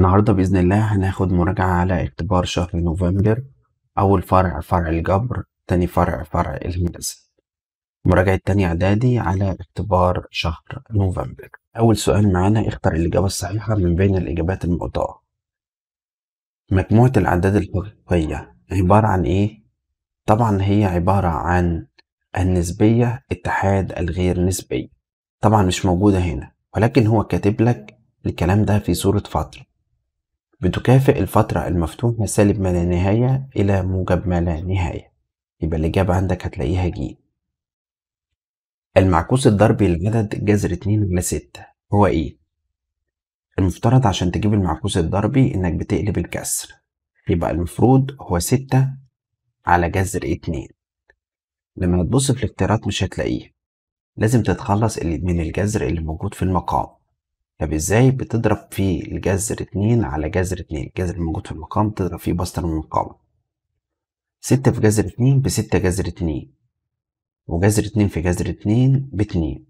النهاردة بإذن الله هناخد مراجعة على اختبار شهر نوفمبر أول فرع فرع الجبر تاني فرع فرع الهندسة مراجعة تاني إعدادي على اختبار شهر نوفمبر أول سؤال معانا اختر الإجابة الصحيحة من بين الإجابات المعطاة مجموعة الأعداد الحقيقية عبارة عن إيه؟ طبعا هي عبارة عن النسبية اتحاد الغير نسبية طبعا مش موجودة هنا ولكن هو كاتب لك الكلام ده في صورة فترة بتكافئ الفترة المفتوحة سالب ما لا نهاية إلى موجب ما لا نهاية يبقى الإجابة عندك هتلاقيها ج المعكوس الضربي للعدد جذر اتنين على ستة هو إيه؟ المفترض عشان تجيب المعكوس الضربي إنك بتقلب الكسر يبقى المفروض هو ستة على جذر اتنين لما تبص في الاختيارات مش هتلاقيه لازم تتخلص من الجذر اللي موجود في المقام طب ازاي بتضرب في الجذر اتنين على جذر اتنين الجذر الموجود في المقام تضرب فيه بسطر من المقاومة ستة في جذر اتنين بستة جذر اتنين وجذر اتنين في جذر اتنين باتنين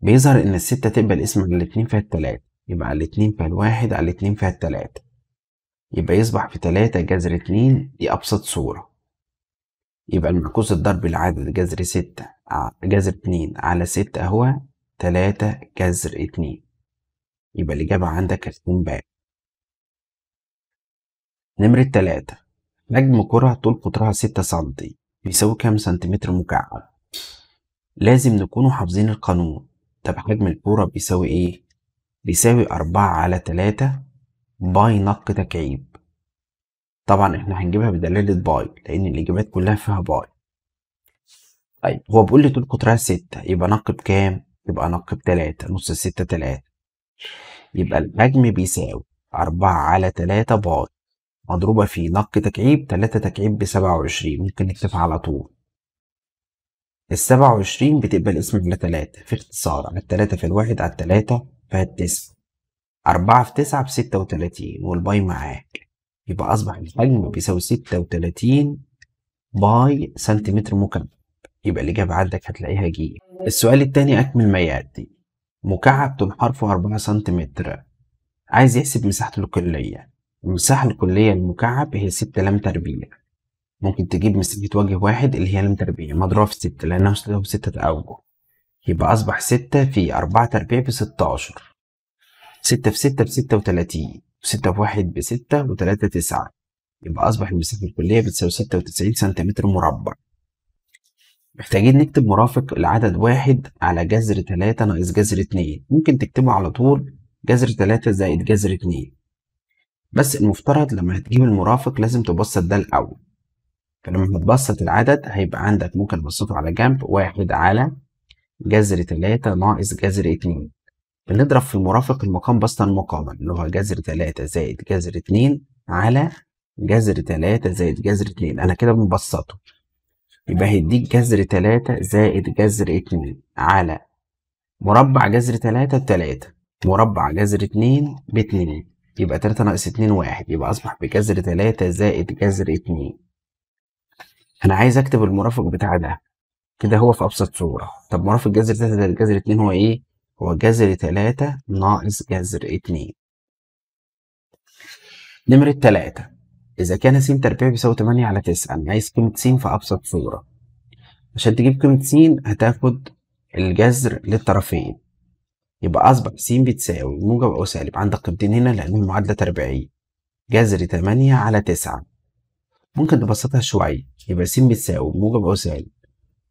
بيظهر ان الستة تقبل اسم على الاتنين فيها التلاتة يبقى الاتنين فيها الواحد على الاتنين فيها التلاتة يبقى يصبح في تلاتة جذر اتنين دي أبسط صورة يبقى المعكوس الضرب العدد جذر ستة آه، جذر اتنين على ستة هو تلاتة جذر اتنين يبقى الإجابة عندك هتكون باء نمرة تلاتة نجم كرة طول قطرها ستة سنتي بيساوي كام سنتيمتر مكعب لازم نكونوا حافظين القانون طب حجم الكورة بيساوي ايه؟ بيساوي أربعة على تلاتة باي نق تكعيب طبعا احنا هنجيبها بدلالة باي لأن الإجابات كلها فيها باي طيب هو بيقول لي طول قطرها ستة يبقى نق بكام؟ يبقى نقب تلاتة نص ستة تلاتة يبقى الحجم بيساوي أربعة على تلاتة باي مضروبة في نق تكعيب تلاتة تكعيب بسبعة وعشرين ممكن نكتبها على طول السبعة وعشرين بتبقى الاسم على تلاتة في اختصار على التلاتة في الواحد على التلاتة فهالتسعة أربعة في تسعة بستة وتلاتين والباي معاك يبقى أصبح الحجم بيساوي ستة وتلاتين باي سنتيمتر مكعب يبقى الإجابة عندك هتلاقيها ج السؤال التاني أكمل ما يأتي مكعب طول حرفه 4 سنتيمتر عايز يحسب مساحته الكلية المساحة الكلية للمكعب هي 6 لام تربيع ممكن تجيب مساحة وجه واحد اللي هي لام تربيع مضروبة في 6 لأنها له 6 أوجه يبقى أصبح 6 في 4 تربيع ب 16 6 في 6 ب 36 وستة في واحد بستة وتلاتة تسعة يبقى أصبح المساحة الكلية بتساوي ستة وتسعين سنتيمتر مربع محتاجين نكتب مرافق العدد واحد على جذر تلاتة ناقص جذر اتنين ممكن تكتبه على طول جذر تلاتة زائد جذر اتنين بس المفترض لما هتجيب المرافق لازم تبسط ده الأول فلما هتبسط العدد هيبقى عندك ممكن تبسطه على جنب واحد على جذر تلاتة ناقص جذر اتنين بنضرب في المرافق المقام بسطا مقاما اللي هو جذر تلاتة زائد جذر اتنين على جذر تلاتة زائد جذر اتنين أنا كده بنبسطه يبقى هيديك جذر تلاتة زائد جذر اتنين على مربع جذر تلاتة بتلاتة مربع جذر اتنين باتنين يبقى تلاتة ناقص اتنين واحد يبقى أصبح بجذر تلاتة زائد جذر اتنين أنا عايز أكتب المرافق بتاع ده كده هو في أبسط صورة طب مرافق جذر تلاتة زائد جذر اتنين هو إيه؟ هو جذر تلاتة ناقص جذر اتنين نمرة تلاتة إذا كان س تربيع بيساوي تمانية على تسعة أنا يعني عايز قيمة س في أبسط صورة عشان تجيب قيمة س هتاخد الجذر للطرفين يبقى أصبح س بتساوي موجب أو سالب عندك قيمتين هنا لأنهم معادلة تربيعية جذر تمانية على تسعة ممكن تبسطها شوية يبقى س بتساوي موجب أو سالب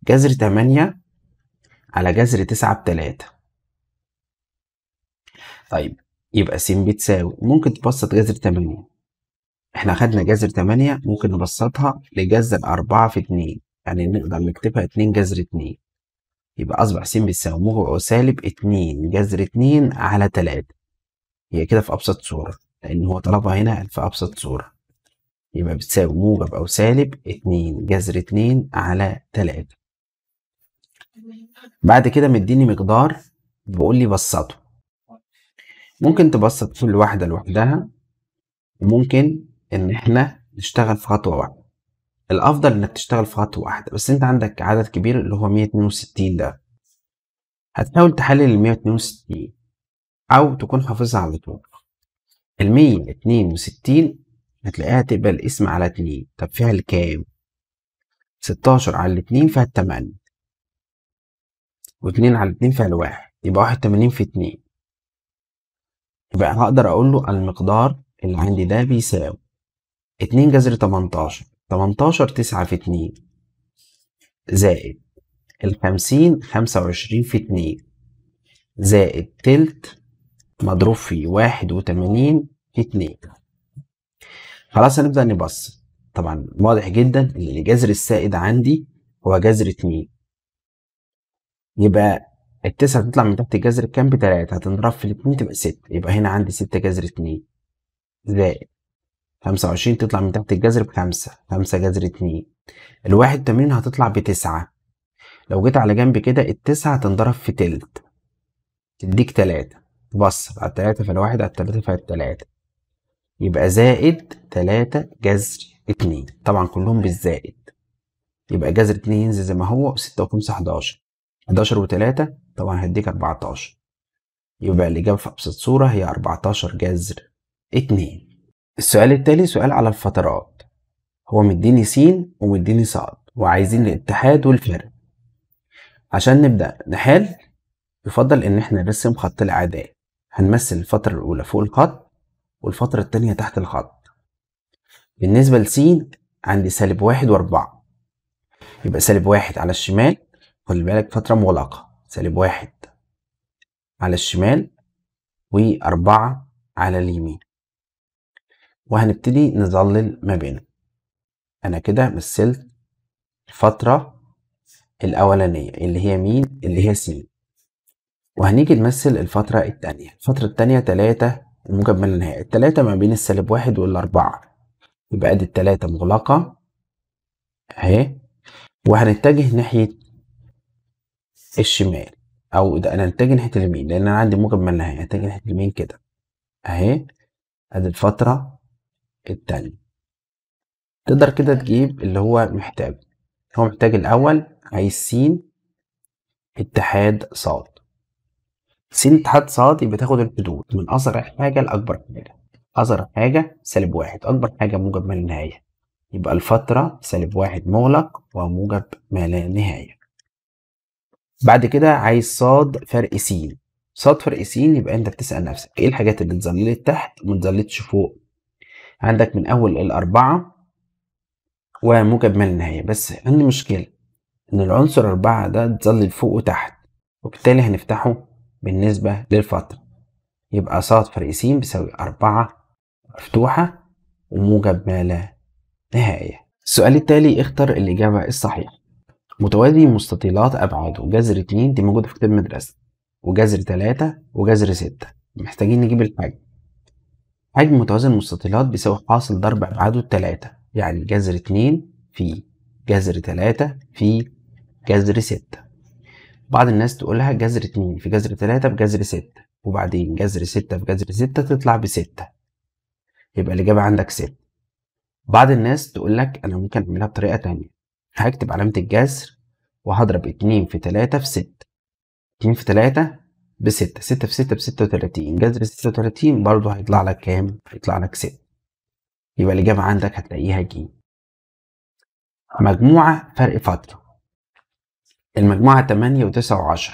جذر تمانية على جذر تسعة بتلاتة طيب يبقى س بتساوي ممكن تبسط جذر تمانية احنا خدنا جذر 8 ممكن نبسطها لجذر 4 في 2 يعني نقدر نكتبها 2 جذر 2 يبقى اصبح س بيساوي او سالب 2 جذر 2 على 3 هي كده في ابسط صوره لان هو طلبها هنا في ابسط صوره يبقى بتساوي موجب او سالب 2 جذر 2 على 3 بعد كده مديني مقدار بقول لي بسطه ممكن تبسط كل واحده لوحدها وممكن ان احنا نشتغل في خطوه واحده الافضل انك تشتغل في خطوه واحده بس انت عندك عدد كبير اللي هو 162 ده هتحاول تحلل ال 162 او تكون حافظها على طول ال 162 هتلاقيها تقبل اسم على 2 طب فيها الكام 16 على 2 فيها 8 و2 على 2 فيها 1 يبقى 81 في 2 يبقى هقدر اقول له المقدار اللي عندي ده بيساوي اتنين جذر تمنتاشر تمنتاشر تسعة في اتنين زائد الخمسين خمسة وعشرين في اتنين زائد تلت مضروب في واحد وتمانين في اتنين خلاص هنبدأ نبص طبعا واضح جدا ان الجذر السائد عندي هو جذر اتنين يبقى التسعة تطلع من تحت الجذر كام بتلاتة هتنضرب في الاتنين تبقى ستة يبقى هنا عندي ستة جذر اتنين زائد خمسة وعشرين تطلع من تحت الجذر بخمسة خمسة جذر اتنين الواحد وتمانين هتطلع بتسعة لو جيت على جنب كده التسعة هتنضرب في تلت تديك تلاتة بص على التلاتة فالواحد على التلاتة فالتلاتة يبقى زائد تلاتة جذر اتنين طبعا كلهم بالزائد يبقى جذر اتنين ينزل زي ما هو وستة وخمسة حداشر حداشر وتلاتة طبعا هديك أربعتاشر يبقى الإجابة في أبسط صورة هي أربعتاشر جذر اتنين السؤال التالي سؤال على الفترات هو مديني س ومديني ص وعايزين الاتحاد والفرق عشان نبدأ نحل يفضل إن احنا نرسم خط الأعداد هنمثل الفترة الأولى فوق الخط والفترة التانية تحت الخط بالنسبة س عندي سالب واحد وأربعة يبقى سالب واحد على الشمال خلي بالك فترة مغلقة سالب واحد على الشمال وأربعة على اليمين وهنبتدي نظلل ما بينهم انا كده مثلت الفترة الاولانية اللي هي مين اللي هي س وهنيجي نمثل الفترة التانية الفترة التانية تلاتة الموجب من النهاية التلاتة ما بين السالب واحد والاربعة يبقى ادي التلاتة مغلقة اهي وهنتجه ناحية الشمال او ده انا هنتجه ناحية اليمين لان انا عندي موجب من النهاية هنتجه ناحية اليمين كده اهي ادي الفترة التاني تقدر كده تجيب اللي هو محتاجه هو محتاج الأول عايز سين اتحاد صاد سين اتحاد صاد يبقى تاخد الحدود من أصغر حاجة لأكبر حاجة أصغر حاجة سالب واحد أكبر حاجة موجب ما لا نهاية يبقى الفترة سالب واحد مغلق وموجب ما لا نهاية بعد كده عايز صاد فرق س صاد فرق س يبقى أنت بتسأل نفسك إيه الحاجات اللي اتظللت تحت وما اتظلتش فوق عندك من أول الأربعة وموجب ما النهاية بس عندي مشكلة إن العنصر أربعة ده تظل فوق وتحت وبالتالي هنفتحه بالنسبة للفترة يبقى ص فرق س بيساوي أربعة مفتوحة وموجب ما لا نهاية السؤال التالي اختر الإجابة الصحيحة متوازي مستطيلات أبعاده جذر اتنين دي موجودة في كتاب المدرسة وجذر تلاتة وجذر ستة محتاجين نجيب الحجم حجم متوازن المستطيلات بيساوي حاصل ضرب أبعاده التلاتة يعني جذر اتنين في جذر تلاتة في جذر ستة بعض الناس تقولها جذر اتنين في جذر تلاتة بجذر ستة وبعدين جذر ستة في جذر ستة تطلع بستة يبقى الإجابة عندك ستة بعض الناس تقول لك أنا ممكن أعملها بطريقة تانية هكتب علامة الجذر وهضرب اتنين في تلاتة في ستة اتنين في تلاتة ب 6 6 في 6 ب 36 جذر 36 برضه هيطلع لك كام؟ هيطلع لك 6 يبقى الإجابة عندك هتلاقيها ج مجموعة فرق فترة المجموعة 8 و9 و10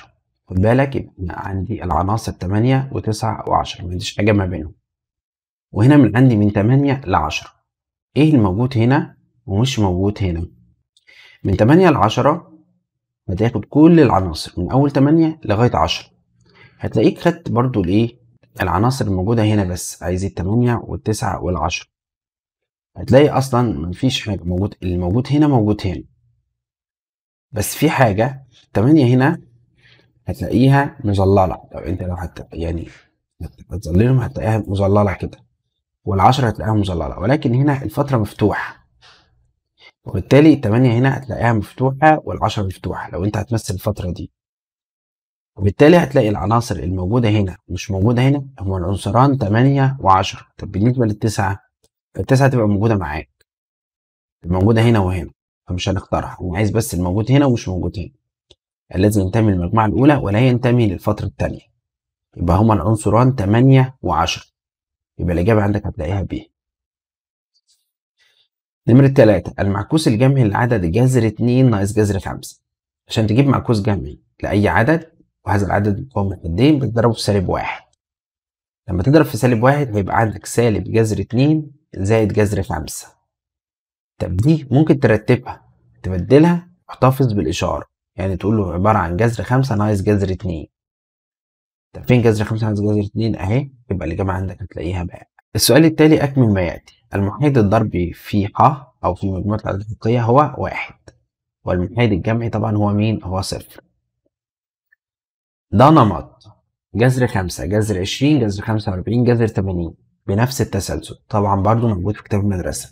خد بالك يبقى عندي العناصر 8 و9 و10 ما عنديش حاجة ما بينهم وهنا من عندي من 8 ل 10 ايه الموجود هنا ومش موجود هنا من 8 ل 10 هتاخد كل العناصر من اول 8 لغايه 10 هتلاقيك خدت برضو الايه العناصر الموجوده هنا بس عايز التمانية والتسعة والعشرة هتلاقي اصلا مفيش حاجه موجود اللي موجود هنا موجود هنا بس في حاجه التمانية هنا هتلاقيها مظلله لو انت لو حتى يعني هتظللهم هتلاقيها مظلله كده والعشرة هتلاقيها مظلله ولكن هنا الفتره مفتوحه وبالتالي التمانية هنا هتلاقيها مفتوحه والعشرة مفتوحه لو انت هتمثل الفتره دي وبالتالي هتلاقي العناصر الموجودة هنا مش موجودة هنا هما العنصران 8 و10 طب بالنسبة للتسعة التسعة تبقى موجودة معاك موجودة هنا وهنا فمش هنختارها أنا عايز بس الموجود هنا ومش موجود هنا الذي ينتمي للمجموعة الأولى ولا ينتمي للفترة التانية يبقى هما العنصران 8 و10 يبقى الإجابة عندك هتلاقيها ب نمرة تلاتة المعكوس الجمعي لعدد جذر اتنين ناقص جذر خمسة عشان تجيب معكوس جمعي لأي عدد وهذا العدد مكون من حدين بتضربه في سالب واحد لما تضرب في سالب واحد هيبقى عندك سالب جذر اتنين زائد جذر خمسة طب دي ممكن ترتبها تبدلها احتفظ بالإشارة يعني تقول له عبارة عن جذر خمسة ناقص جذر اتنين طب فين جذر خمسة ناقص جذر اتنين أهي يبقى الإجابة عندك هتلاقيها بقى السؤال التالي أكمل ما يأتي المحيط الضربي في ح أو في مجموعة الأدوية هو واحد والمحيط الجمعي طبعا هو مين؟ هو صفر ده نمط جذر 5 جذر 20 جذر 45 جذر 80 بنفس التسلسل طبعا برضو موجود في كتاب المدرسة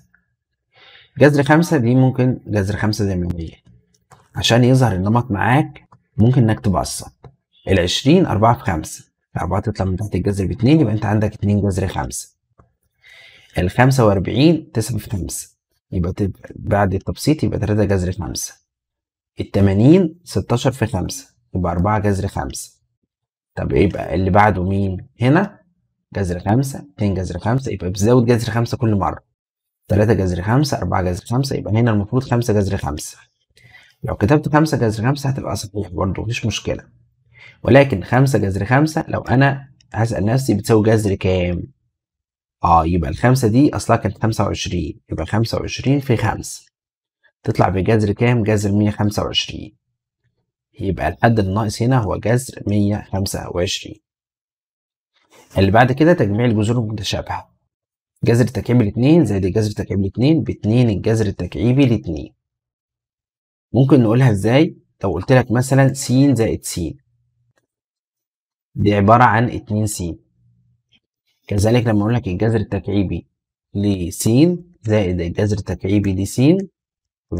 جذر 5 دي ممكن جذر 5 زي ما هي عشان يظهر النمط معاك ممكن انك تبسط ال 20 4 في 5 4 تطلع من تحت الجذر ب 2 يبقى انت عندك 2 جذر 5 ال 45 9 في 5 يبقى بعد التبسيط يبقى 3 جذر 5 ال 80 16 في 5 يبقى أربعة جذر خمسة طب يبقى إيه اللي بعده مين هنا جذر خمسة اتنين جذر خمسة يبقى بتزود جذر خمسة كل مرة تلاتة جذر خمسة أربعة جذر خمسة يبقى هنا المفروض خمسة جذر خمسة لو كتبت خمسة جذر خمسة هتبقى صحيح برضه مفيش مشكلة ولكن خمسة جذر خمسة لو أنا هسأل نفسي بتساوي جذر كام؟ اه يبقى الخمسة دي أصلها كانت خمسة وعشرين يبقى خمسة وعشرين في خمسة تطلع بجذر كام؟ جذر مية خمسة وعشرين يبقى الحد الناقص هنا هو جذر 125 اللي بعد كده تجميع الجذور المتشابهة جذر تكعيب 2 زائد جذر تكعيب ب2 الجذر التكعيبي 2 ممكن نقولها ازاي لو قلت لك مثلا س زائد س دي عبارة عن اتنين س كذلك لما اقول لك الجذر التكعيبي لس زائد الجذر التكعيبي لس يبقى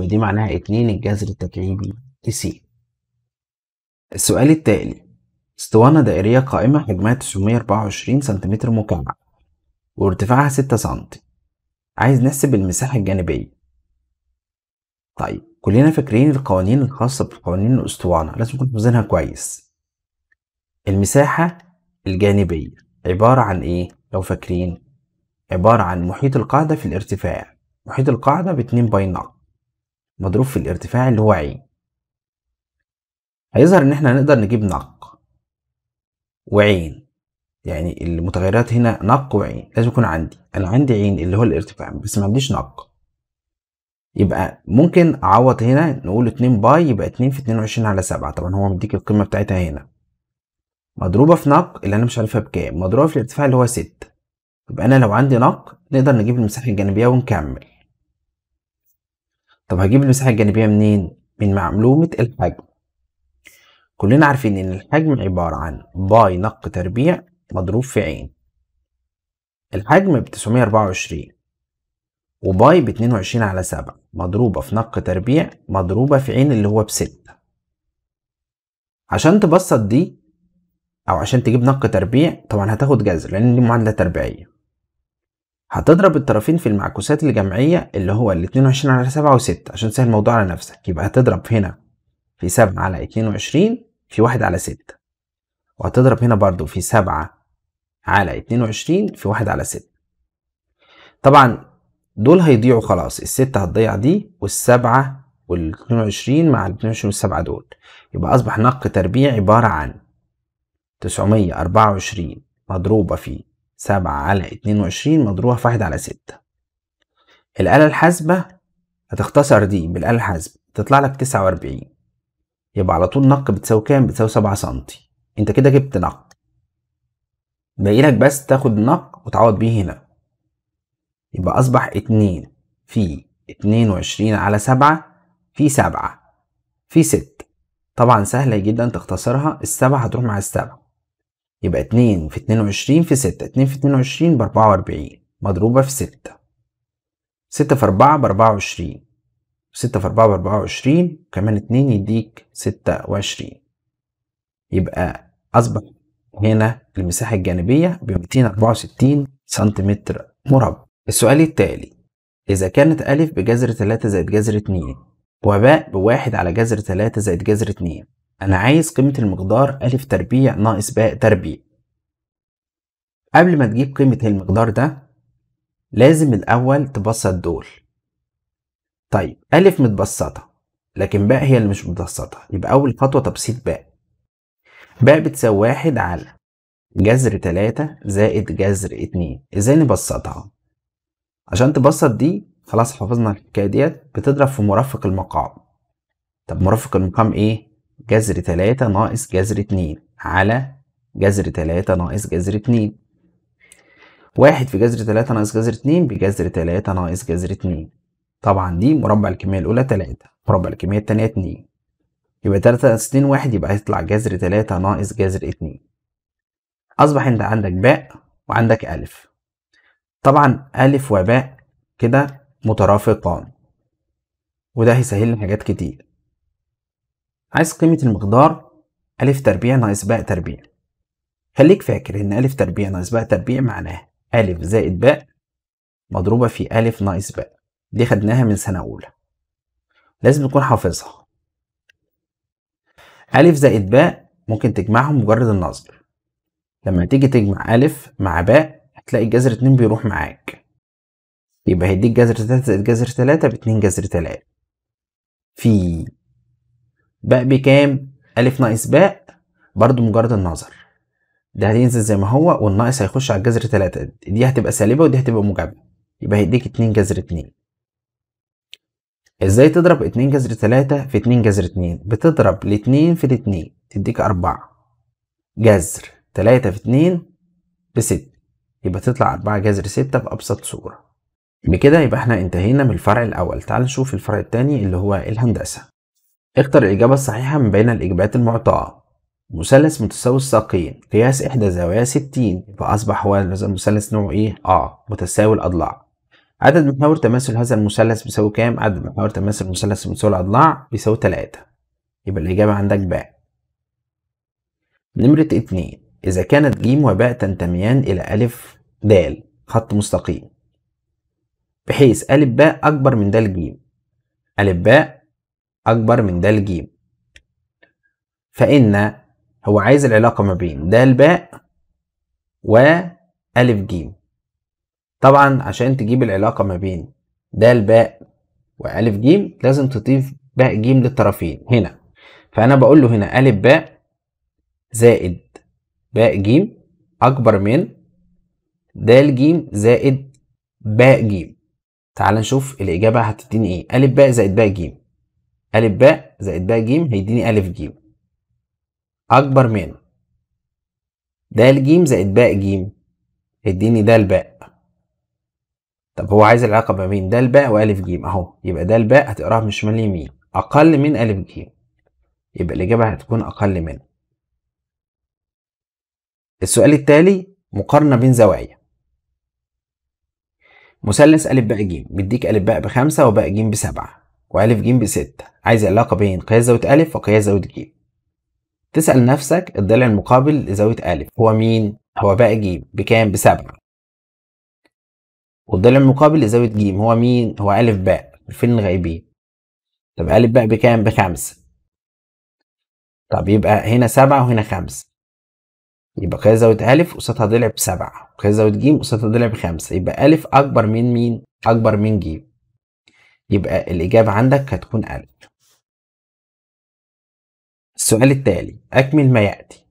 دي معناها اتنين الجذر التكعيبي لس السؤال التالي اسطوانة دائرية قائمة حجمها 924 سنتيمتر مكعب وارتفاعها 6 سنتي عايز نحسب المساحة الجانبية طيب كلنا فاكرين القوانين الخاصة بقوانين الأسطوانة لازم نكون حافظينها كويس المساحة الجانبية عبارة عن إيه؟ لو فاكرين عبارة عن محيط القاعدة في الارتفاع محيط القاعدة باتنين باي نقط مضروب في الارتفاع اللي هو عين هيظهر ان احنا هنقدر نجيب نق وعين يعني المتغيرات هنا نق وعين لازم يكون عندي انا عندي عين اللي هو الارتفاع بس ما عنديش نق يبقى ممكن اعوض هنا نقول 2 باي يبقى 2 في 22 على 7 طبعا هو مديك القيمه بتاعتها هنا مضروبه في نق اللي انا مش عارفها بكام مضروبه في الارتفاع اللي هو 6 يبقى انا لو عندي نق نقدر نجيب المساحه الجانبيه ونكمل طب هجيب المساحه الجانبيه منين من معلومه الحجم كلنا عارفين ان الحجم عبارة عن باي نق تربيع مضروب في عين الحجم ب 924 وباي ب 22 على 7 مضروبة في نق تربيع مضروبة في عين اللي هو ب 6 عشان تبسط دي او عشان تجيب نق تربيع طبعا هتاخد جذر لان دي معادلة تربيعية هتضرب الطرفين في المعكوسات الجمعية اللي هو ال 22 على 7 و 6 عشان تسهل الموضوع على نفسك يبقى هتضرب هنا في 7 على 22 في واحد على ستة وهتضرب هنا برضو في سبعة على اتنين وعشرين في واحد على ستة طبعا دول هيضيعوا خلاص الستة هتضيع دي والسبعة والاتنين وعشرين مع الاتنين وعشرين والسبعة دول يبقى أصبح نق تربيع عبارة عن تسعمية أربعة وعشرين مضروبة في سبعة على اتنين وعشرين مضروبة في واحد على ستة الآلة الحاسبة هتختصر دي بالآلة الحاسبة تطلع لك تسعة وأربعين يبقى على طول نق بتساوي كام بتساوي 7 سم انت كده جبت نق باقي لك بس تاخد نق وتعوض بيه هنا يبقى اصبح 2 في 22 على 7 في 7 في 6 طبعا سهلة جدا تختصرها السبعة هتروح مع السبعة يبقى اتنين في اتنين وعشرين في ستة اتنين في اتنين وعشرين باربعة واربعين مضروبة في ستة ستة في أربعة بأربعة وعشرين 6 في 4 ب 24 وكمان 2 يديك 26 يبقى أصبح هنا المساحة الجانبية ب 264 سنتيمتر مربع السؤال التالي إذا كانت أ بجذر 3 زائد جذر 2 وباء بواحد على جذر 3 زائد جذر 2 أنا عايز قيمة المقدار أ تربيع ناقص باء تربيع قبل ما تجيب قيمة المقدار ده لازم الأول تبسط دول طيب ألف متبسطة لكن باء هي اللي مش متبسطة يبقى أول خطوة تبسيط باء باء بتساوي واحد على جذر تلاتة زائد جذر اتنين ازاي نبسطها؟ عشان تبسط دي خلاص حفظنا الحكاية ديت بتضرب في مرفق المقام طب مرفق المقام ايه؟ جذر تلاتة ناقص جذر اتنين على جذر تلاتة ناقص جذر اتنين واحد في جذر تلاتة ناقص جذر اتنين بجذر تلاتة ناقص جذر اتنين طبعا دي مربع الكمية الأولى تلاتة مربع الكمية التانية اتنين يبقى تلاتة ناقص اتنين واحد يبقى هيطلع جذر تلاتة ناقص جذر اتنين أصبح أنت عندك باء وعندك ألف طبعا ألف وباء كده مترافقان وده هيسهل لي حاجات كتير عايز قيمة المقدار ألف تربيع ناقص باء تربيع خليك فاكر إن ألف تربيع ناقص باء تربيع معناها ألف زائد باء مضروبة في ألف ناقص باء دي خدناها من سنة أولى لازم نكون حافظها ألف زائد باء ممكن تجمعهم مجرد النظر لما تيجي تجمع ألف مع باء هتلاقي الجذر اتنين بيروح معاك يبقى هيديك جذر تلاتة زائد جذر تلاتة باتنين جذر تلاتة في باء بكام؟ ألف ناقص باء برضو مجرد النظر ده هينزل زي ما هو والناقص هيخش على الجذر تلاتة دي هتبقى سالبة ودي هتبقى موجبة يبقى هيديك اتنين جذر اتنين ازاي تضرب 2 جذر 3 في 2 جذر 2 بتضرب ال 2 في ال 2 تديك 4 جذر 3 في 2 ب 6 يبقى تطلع 4 جذر 6 بأبسط صورة بكده يبقى احنا انتهينا من الفرع الأول تعال نشوف الفرع التاني اللي هو الهندسة اختر الإجابة الصحيحة من بين الإجابات المعطاة مثلث متساوي الساقين قياس إحدى زوايا 60 فأصبح هو المثلث نوع إيه؟ آه متساوي الأضلاع عدد محاور تماثل هذا المثلث بيساوي كام؟ عدد محاور تماثل المثلث بتساوي الأضلاع بيساوي تلاتة يبقى الإجابة عندك باء. نمرة اتنين إذا كانت ج وباء تنتميان إلى ا د خط مستقيم بحيث ا باء أكبر من د ج ا باء أكبر من د ج فإن هو عايز العلاقة ما بين د باء و ا ج طبعا عشان تجيب العلاقة ما بين د باء وألف جيم لازم تضيف باء جيم للطرفين هنا فأنا بقول له هنا ألف باء زائد باء جيم أكبر من د جيم زائد باء جيم تعال نشوف الإجابة هتديني إيه ألف باء زائد باء جيم ألف باء زائد باء جيم هيديني ألف جيم أكبر من د جيم زائد باء جيم هيديني د باء طب هو عايز العلاقه ما بين ده الباء والف جيم اهو يبقى ده الباء هتقراها من الشمال لليمين اقل من الف جيم يبقى الاجابه هتكون اقل من السؤال التالي مقارنه بين زوايا مثلث الف باء جيم بيديك الف باء بخمسة وباء جيم بسبعة والف جيم بستة عايز العلاقة بين قياس زاويه الف وقياس زاويه جيم تسال نفسك الضلع المقابل لزاويه الف هو مين هو باء جيم بكام بسبعة والضلع المقابل لزاوية ج هو مين؟ هو أ ب فين الغائبين؟ طب أ ب بكام؟ بخمسة طب يبقى هنا سبعة وهنا خمسة يبقى قياس زاوية أ قصادها ضلع بسبعة وقياس زاوية ج قصادها ضلع بخمسة يبقى أ أكبر من مين؟ أكبر من ج يبقى الإجابة عندك هتكون أ السؤال التالي أكمل ما يأتي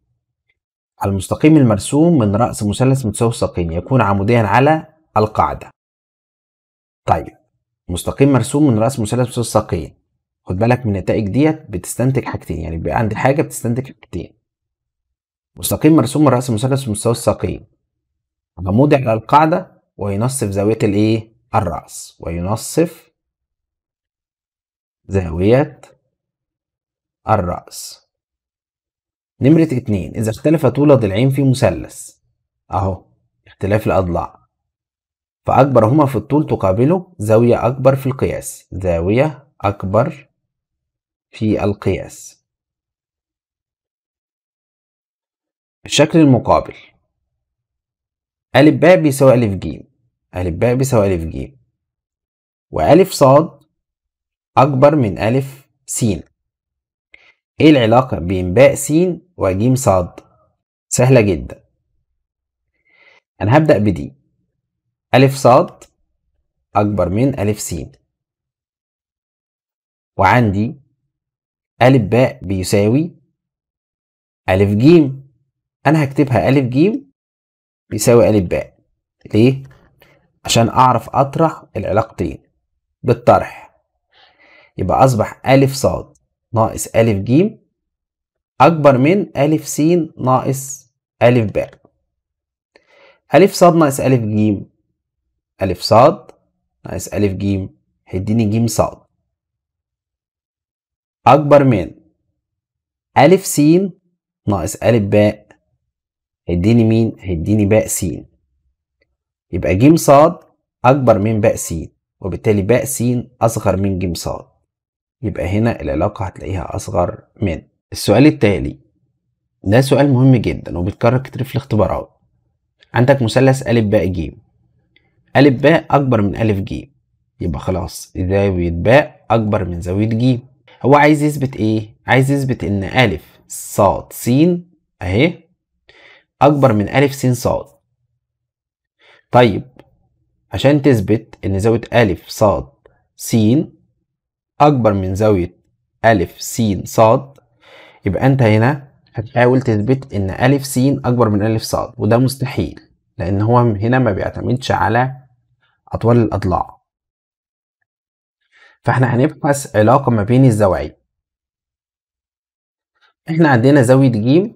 المستقيم المرسوم من رأس مثلث متساوي الساقين يكون عموديا على القاعدة طيب مستقيم مرسوم من رأس مثلث الساقين خد بالك من النتائج ديت بتستنتج حاجتين يعني بيبقى عندي حاجة بتستنتج حاجتين مستقيم مرسوم من رأس مثلث مستوى الساقين عمود على القاعدة وينصف زاوية الايه الرأس وينصف زاوية الرأس نمرة اتنين إذا اختلف طول ضلعين في مثلث أهو اختلاف الأضلاع فأكبر هما في الطول تقابله زاوية أكبر في القياس زاوية أكبر في القياس الشكل المقابل أ ب بيساوي أ ج أ ب بيساوي أ ج وأ ص أكبر من أ س إيه العلاقة بين باء س وجيم ص؟ سهلة جدا أنا هبدأ بدي ألف صاد أكبر من ألف سين وعندي ألف باء بيساوي ألف جيم أنا هكتبها ألف جيم بيساوي ألف باء ليه؟ عشان أعرف أطرح العلاقتين بالطرح يبقى أصبح ألف صاد ناقص ألف جيم أكبر من ألف سين ناقص ألف باء ألف صاد ناقص ألف جيم ألف صاد ناقص ألف جيم هيديني جيم صاد أكبر من ألف سين ناقص ألف باء هيديني مين؟ هيديني باء سين يبقى جيم صاد أكبر من باء سين وبالتالي باء سين أصغر من جيم صاد يبقى هنا العلاقة هتلاقيها أصغر من السؤال التالي ده سؤال مهم جدا وبيتكرر كتير في الاختبارات عندك مثلث ألف باء جيم أ ب أكبر من أ ج يبقى خلاص زاوية ب أكبر من زاوية ج هو عايز يثبت إيه؟ عايز يثبت إن أ ص س أهي أكبر من أ س ص طيب عشان تثبت إن زاوية أ ص س أكبر من زاوية أ س ص يبقى أنت هنا هتحاول تثبت إن أ س أكبر من أ ص وده مستحيل لأن هو هنا ما بيعتمدش على أطوال الأضلاع فاحنا هنبحث علاقة ما بين الزوايا احنا عندنا زاوية ج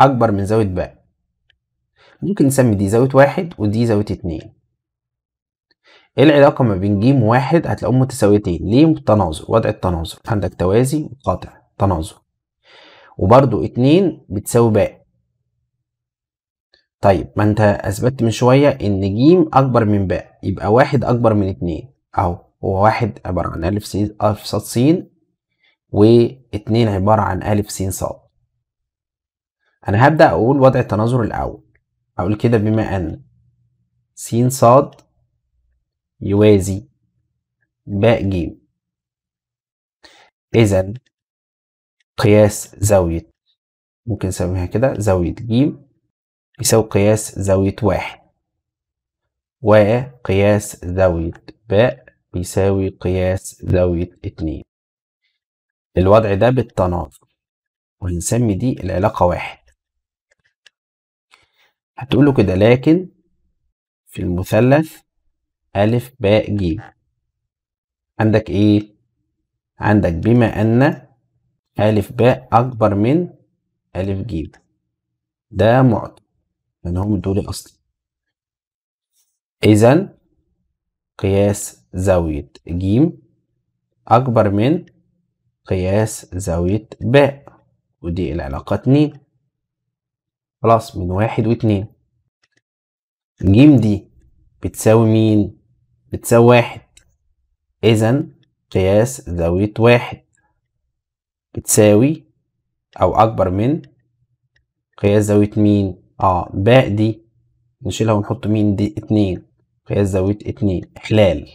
أكبر من زاوية ب ممكن نسمي دي زاوية واحد ودي زاوية اتنين ايه العلاقة ما بين ج وواحد هتلاقيهم متساويتين ليه تناظر وضع التناظر عندك توازي وقاطع تناظر وبرضو اتنين بتساوي باء طيب ما انت اثبتت من شويه ان ج اكبر من ب يبقى واحد اكبر من اتنين اهو هو واحد عباره عن ا س ص س واتنين عباره عن ا س ص انا هبدا اقول وضع التناظر الاول اقول كده بما ان س ص يوازي باء ج اذا قياس زاويه ممكن نسميها كده زاويه ج بيساوي قياس زاوية واحد وقياس زاوية ب بيساوي قياس زاوية اتنين الوضع ده بالتناظر وهنسمي دي العلاقة واحد هتقوله كده لكن في المثلث ألف باء ج عندك إيه؟ عندك بما أن ألف باء أكبر من ألف ج ده معطى لأن هو من الدور الأصلي إذا قياس زاوية ج أكبر من قياس زاوية ب ودي العلاقة اتنين خلاص من واحد واتنين ج دي بتساوي مين؟ بتساوي واحد إذا قياس زاوية واحد بتساوي أو أكبر من قياس زاوية مين؟ اه باء دي نشيلها ونحط مين دي اتنين قياس زاوية اتنين إحلال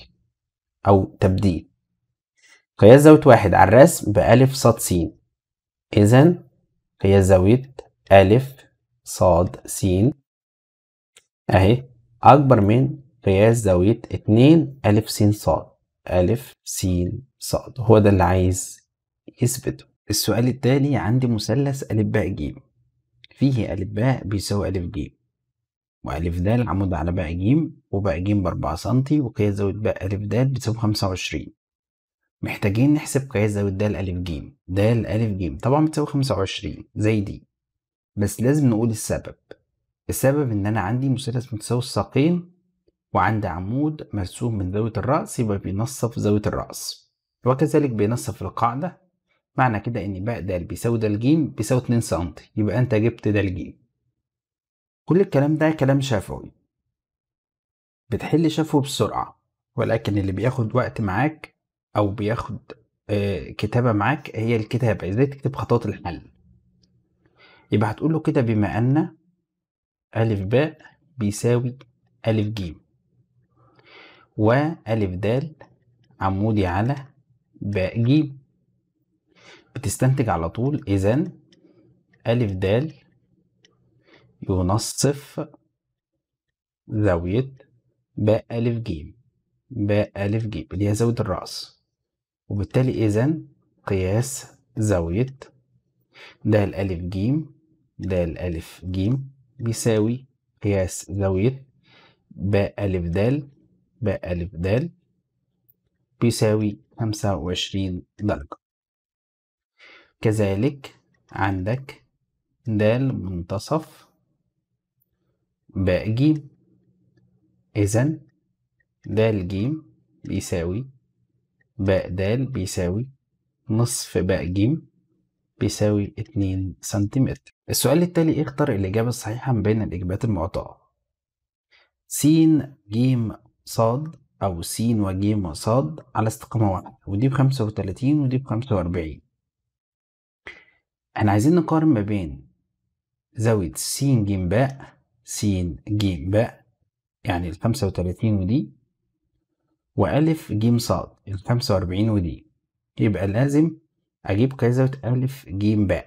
أو تبديل قياس زاوية واحد على الرسم بألف صاد سين إذا قياس زاوية ألف صاد سين أهي أكبر من قياس زاوية اتنين ألف سين صاد ألف سين صاد هو ده اللي عايز يثبته السؤال التالي عندي مثلث ألف باء جيم فيه ألف باء بيساوي ألف جيم وألف د عمود على باء ج وباء ج بأربعة سنتي وقياس زاوية باء ألف د بتساوي خمسة وعشرين محتاجين نحسب قياس زاوية د ألف ج د ألف ج طبعا بتساوي خمسة وعشرين زي دي بس لازم نقول السبب السبب إن أنا عندي مثلث متساوي الساقين وعندي عمود مرسوم من زاوية الرأس يبقى بينصف زاوية الرأس وكذلك بينصف القاعدة معنى كده ان باء د بيساوي د ج بيساوي 2 سم يبقى انت جبت د الجيم كل الكلام ده كلام شفوي بتحل شفوي بسرعة ولكن اللي بياخد وقت معاك او بياخد آه كتابة معاك هي الكتابة ازاي تكتب خطوات الحل يبقى هتقول له كده بما ان ا ب بيساوي ج و ا د عمودي على ب ج بتستنتج على طول إذا ألف د ينصف زاوية ب ألف ج ب ألف ج اللي هي زاوية الرأس وبالتالي إذا قياس زاوية د ا ج د ا ج بيساوي قياس زاوية ب ألف د ب ألف د بيساوي خمسة وعشرين درجة كذلك عندك د منتصف باء جيم إذا د ج بيساوي باء د بيساوي نصف باء ج بيساوي اتنين سنتيمتر السؤال التالي إيه اختر الإجابة الصحيحة من بين الإجابات المعطاة س ج ص أو س وج وص على استقامة واحدة ودي بخمسة وتلاتين ودي بخمسة وأربعين احنا عايزين نقارن ما بين زاوية س ج ب س ج ب يعني ال 35 ودي أ ج ص ال 45 ودي يبقى لازم أجيب قياس زاوية ج ب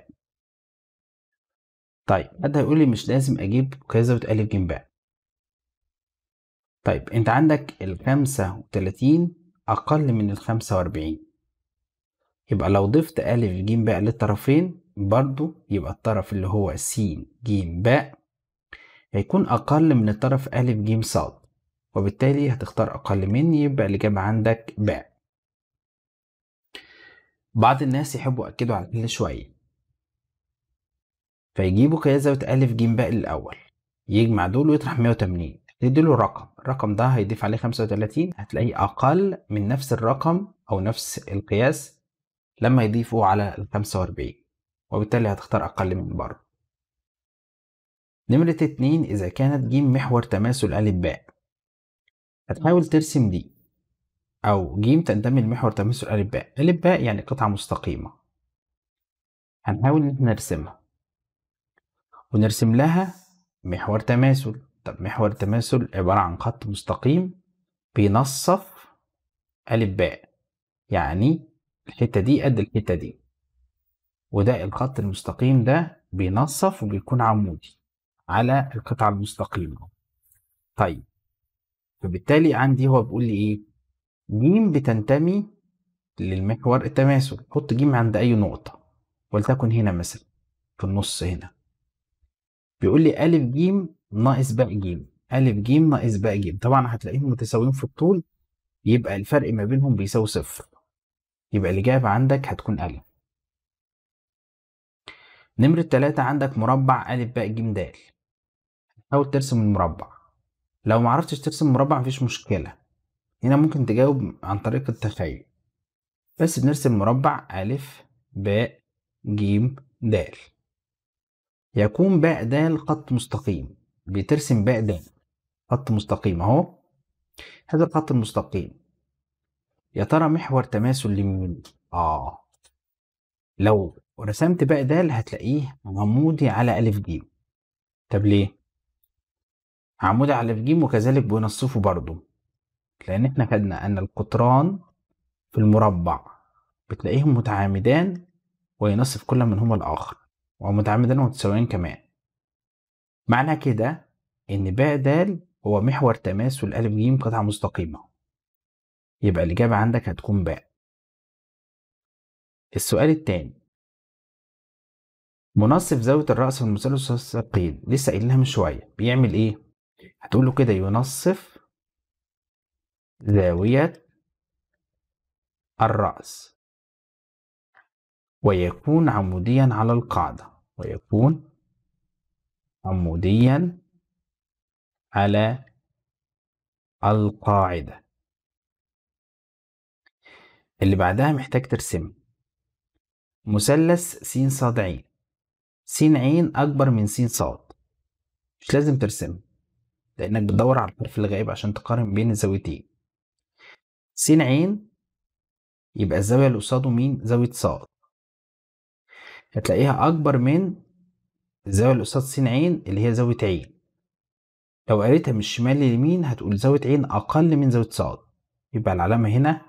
طيب حد هيقول لي مش لازم أجيب قياس زاوية ج ب طيب أنت عندك ال 35 أقل من ال 45 يبقى لو ضفت أ ج ب للطرفين برضو يبقى الطرف اللي هو س ج ب هيكون أقل من الطرف أ ج ص وبالتالي هتختار أقل من يبقى الإجابة عندك ب بعض الناس يحبوا يأكدوا على الحل شوية فيجيبوا قياس زاوية أ ج ب للأول يجمع دول ويطرح 180 يديله رقم الرقم ده هيضيف عليه 35 هتلاقيه أقل من نفس الرقم أو نفس القياس لما يضيفه على ال 45 وبالتالي هتختار أقل من بره نمرة اتنين إذا كانت ج محور تماثل أ باء هتحاول ترسم دي أو ج تنتمي لمحور تماثل أ باء أ باء يعني قطعة مستقيمة هنحاول إن احنا نرسمها ونرسم لها محور تماثل طب محور التماثل عبارة عن خط مستقيم بينصف أ باء يعني الحتة دي قد الحتة دي وده الخط المستقيم ده بينصف وبيكون عمودي على القطعة المستقيمة طيب فبالتالي عندي هو بيقول لي ايه ج بتنتمي للمحور التماثل حط ج عند اي نقطة ولتكن هنا مثلا في النص هنا بيقول لي أ ج ناقص باء ج أ ج ناقص باء ج طبعا هتلاقيهم متساويين في الطول يبقى الفرق ما بينهم بيساوي صفر يبقى الإجابة عندك هتكون ألف نمرة تلاتة عندك مربع ألف باء ج د حاول ترسم المربع لو معرفتش ترسم مربع مفيش مشكلة هنا ممكن تجاوب عن طريق التخيل بس بنرسم مربع ألف باء ج د يكون باء د خط مستقيم بترسم باء د خط مستقيم أهو هذا الخط المستقيم يا ترى محور تماثل لمين؟ آه لو ورسمت بقى ده اللي هتلاقيه عمودي على ألف جيم طب ليه؟ عمودي على ألف جيم وكذلك بنصفه برضه لأن احنا خدنا أن القطران في المربع بتلاقيهم متعامدان وينصف كل منهما الآخر ومتعامدان ومتساويان كمان معنى كده إن باء د هو محور تماثل والألف جيم قطعة مستقيمة يبقى الإجابة عندك هتكون باء السؤال التاني منصف زاوية الرأس في المثلث الثقيل لسه قايلينها من شوية بيعمل إيه؟ هتقول له كده ينصف زاوية الرأس ويكون عموديا على القاعدة ويكون عموديا على القاعدة اللي بعدها محتاج ترسم مثلث س ص ع س عين أكبر من س صاد مش لازم ترسمها لأنك بتدور على الحرف اللي غايب عشان تقارن بين الزاويتين س عين يبقى الزاوية اللي قصاده مين؟ زاوية صاد هتلاقيها أكبر من الزاوية اللي قصاد س عين اللي هي زاوية عين لو قريتها من الشمال لليمين هتقول زاوية عين أقل من زاوية صاد يبقى العلامة هنا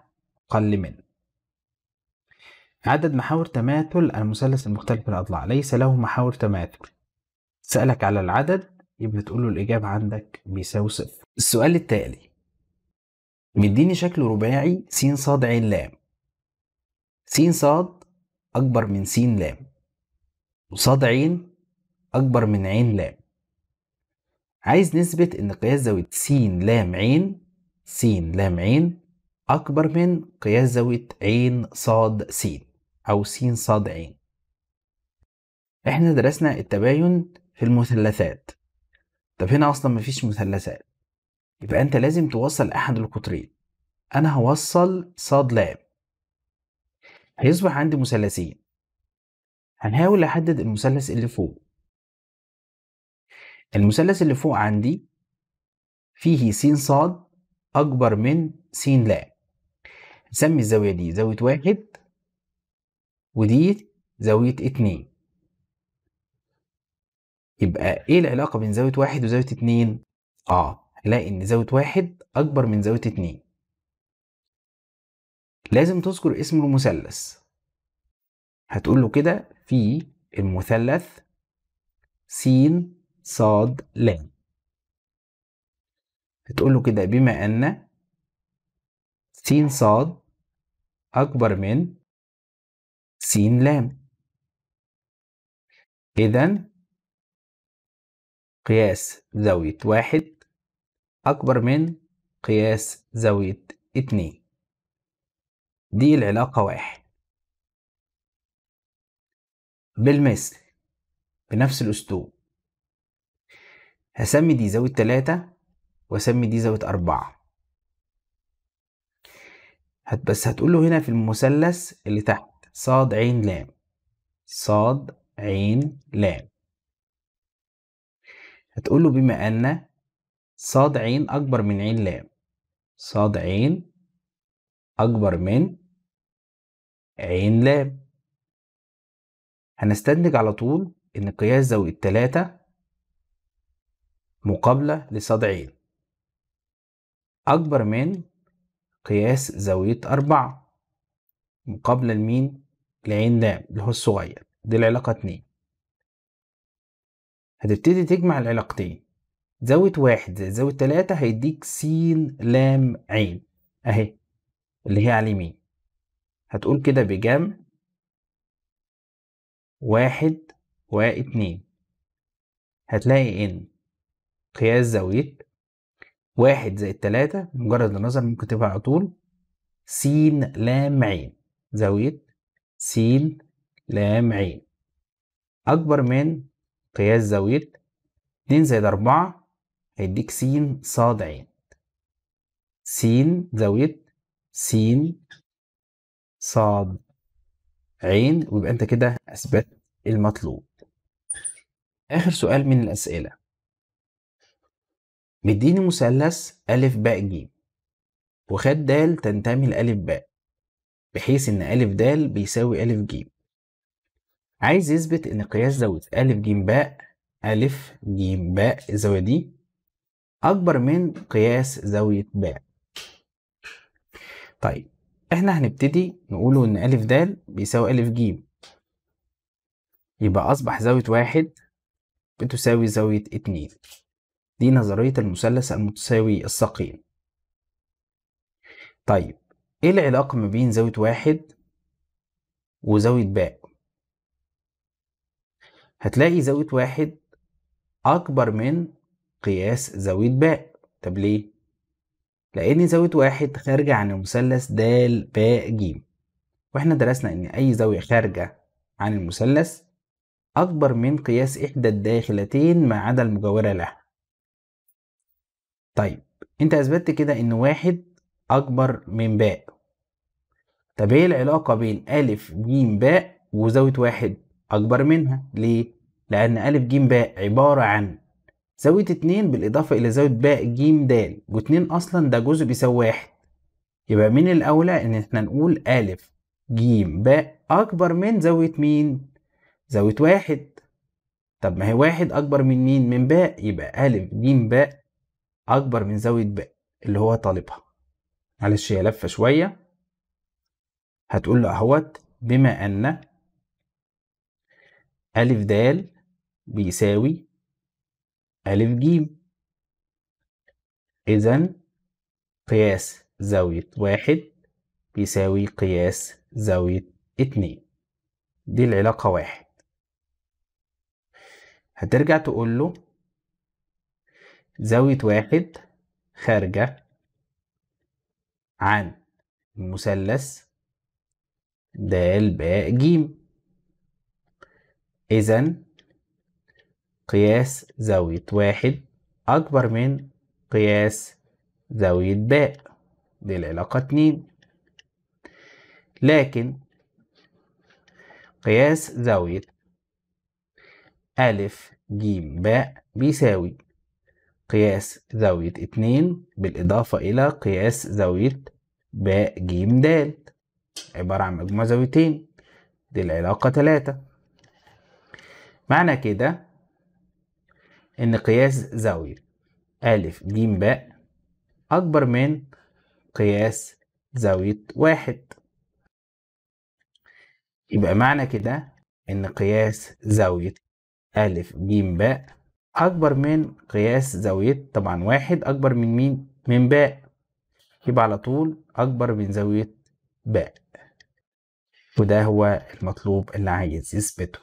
أقل من عدد محاور تماثل المثلث المختلف الأضلاع ليس له محاور تماثل سألك على العدد يبقى تقول له الإجابة عندك بيساوي صفر السؤال التالي مديني شكل رباعي س ص ع ل س ص أكبر من س ل وص ع أكبر من ع لام عايز نثبت إن قياس زاوية س لام ع س لام ع أكبر من قياس زاوية ع ص س أو س ص ع احنا درسنا التباين في المثلثات طب هنا أصلا مفيش مثلثات يبقى أنت لازم توصل أحد القطرين أنا هوصل ص ل هيصبح عندي مثلثين هنحاول أحدد المثلث اللي فوق المثلث اللي فوق عندي فيه س ص أكبر من س ل نسمي الزاوية دي زاوية واحد ودي زاوية اتنين يبقى ايه العلاقة بين زاوية واحد وزاوية اتنين؟ اه هنلاقي ان زاوية واحد اكبر من زاوية اتنين لازم تذكر اسم المثلث هتقول له كده في المثلث س ص ل هتقول له كده بما ان س ص اكبر من س ل إذا قياس زاوية واحد أكبر من قياس زاوية اتنين دي العلاقة واحد بالمثل بنفس الأسلوب هسمي دي زاوية تلاتة وأسمي دي زاوية أربعة هت بس هتقول له هنا في المثلث اللي تحت صاد عين لام صاد عين لام هتقول له بما أن صاد عين أكبر من عين لام صاد عين أكبر من عين لام هنستنتج على طول إن قياس زاوية التلاتة مقابلة لصاد عين أكبر من قياس زاوية أربعة مقابلة لمين؟ العين لام اللي هو الصغير دي العلاقة اتنين هتبتدي تجمع العلاقتين زاوية واحد زاوية تلاتة هيديك سين لام عين اهي اللي هي على اليمين هتقول كده بجمع واحد واتنين هتلاقي ان قياس زاوية واحد زائد تلاتة مجرد النظر ممكن تبقى على طول س لام عين زاوية س لام عين أكبر من قياس زاوية اتنين زائد أربعة هيديك سين صاد عين سين زاوية سين صاد عين ويبقى أنت كده أثبت المطلوب آخر سؤال من الأسئلة مديني مثلث أ ب ج وخد د تنتمي لأ ب بحيث إن أ د بيساوي أ ج. عايز يثبت إن قياس زاوية أ ج ب أ ج ب الزاوية دي أكبر من قياس زاوية ب طيب إحنا هنبتدي نقوله إن أ د بيساوي أ ج يبقى أصبح زاوية واحد بتساوي زاوية اتنين دي نظرية المثلث المتساوي الثقيل طيب ايه العلاقة ما بين زاوية واحد وزاوية باء هتلاقي زاوية واحد أكبر من قياس زاوية باء طب ليه؟ لأن زاوية واحد خارجة عن المثلث د ب ج واحنا درسنا إن أي زاوية خارجة عن المثلث أكبر من قياس إحدى الداخلتين ما عدا المجاورة لها طيب أنت أثبتت كده إن واحد أكبر من باء طب ايه العلاقة بين ألف ج باء وزاوية واحد أكبر منها؟ ليه؟ لأن ألف ج باء عبارة عن زاوية اتنين بالإضافة إلى زاوية باء ج د واتنين أصلا ده جزء بيساوي واحد يبقى من الأولى إن احنا نقول ألف ج باء أكبر من زاوية مين؟ زاوية واحد طب ما هي واحد أكبر من مين؟ من باء يبقى ألف ج باء أكبر من زاوية باء اللي هو طالبها معلش هي لفة شوية هتقول له اهوت بما ان ألف د بيساوي ألف ج إذا قياس زاوية واحد بيساوي قياس زاوية اتنين دي العلاقة واحد هترجع تقول له زاوية واحد خارجة عن المثلث د ب ج إذا قياس زاوية واحد أكبر من قياس زاوية ب دي العلاقة اتنين لكن قياس زاوية ا ج ب بيساوي قياس زاوية اتنين بالإضافة إلى قياس زاوية ب ج د عبارة عن مجموع زاويتين دي العلاقة تلاتة معنى كده إن قياس زاوية أ ج ب أكبر من قياس زاوية واحد يبقى معنى كده إن قياس زاوية أ ج ب أكبر من قياس زاوية طبعا واحد أكبر من مين؟ من ب يبقى على طول أكبر من زاوية ب وده هو المطلوب اللي عايز يثبته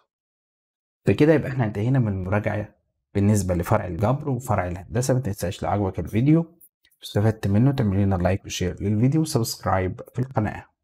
بكده يبقى احنا انتهينا من المراجعة بالنسبة لفرع الجبر وفرع الهندسة ما تنساش لو عجبك الفيديو استفدت منه تعمل لنا لايك وشير للفيديو وسبسكرايب في القناة